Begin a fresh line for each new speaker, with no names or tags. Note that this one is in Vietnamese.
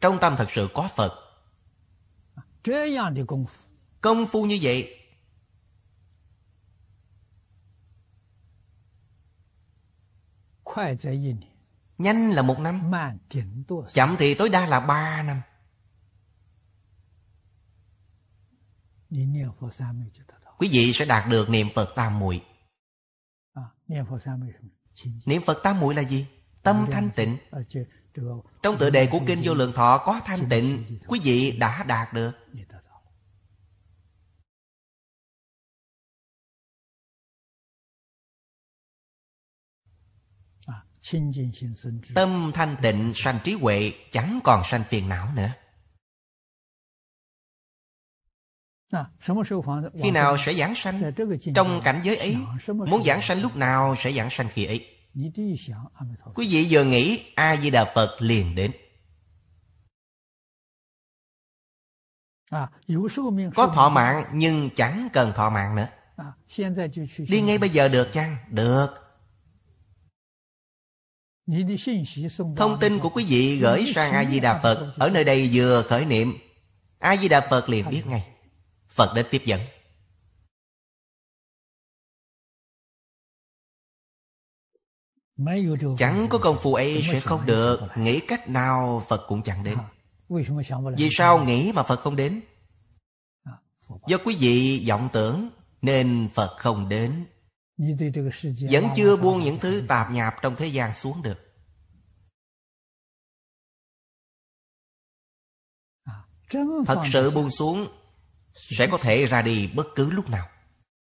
Trong tâm thật sự có Phật. Công phu như vậy Nhanh là một năm Chậm thì tối đa là ba năm Quý vị sẽ đạt được niệm Phật tam muội à, Niệm Phật tam muội là gì? tâm thanh tịnh
trong tựa đề của kinh vô lượng thọ có thanh tịnh quý vị đã đạt được tâm thanh tịnh sanh trí huệ chẳng còn sanh phiền não nữa
khi nào sẽ giảng sanh trong cảnh giới ấy muốn giảng sanh lúc nào sẽ giảng sanh khi ấy Quý vị vừa nghĩ A-di-đà Phật liền đến. Có thọ mạng nhưng chẳng cần thọ mạng nữa. Đi ngay bây giờ được chăng? Được. Thông tin của quý vị gửi sang A-di-đà Phật Ở nơi đây vừa khởi niệm A-di-đà Phật liền biết
ngay Phật đã tiếp dẫn Chẳng có công phu ấy sẽ không được Nghĩ
cách nào Phật cũng chẳng đến à, Vì sao nghĩ mà Phật không đến à, Do quý vị vọng tưởng Nên Phật không đến
Vẫn chưa buông những thứ tạp nhạp Trong thế gian xuống được à, Thật sự buông xuống Sẽ có thể ra đi bất cứ lúc nào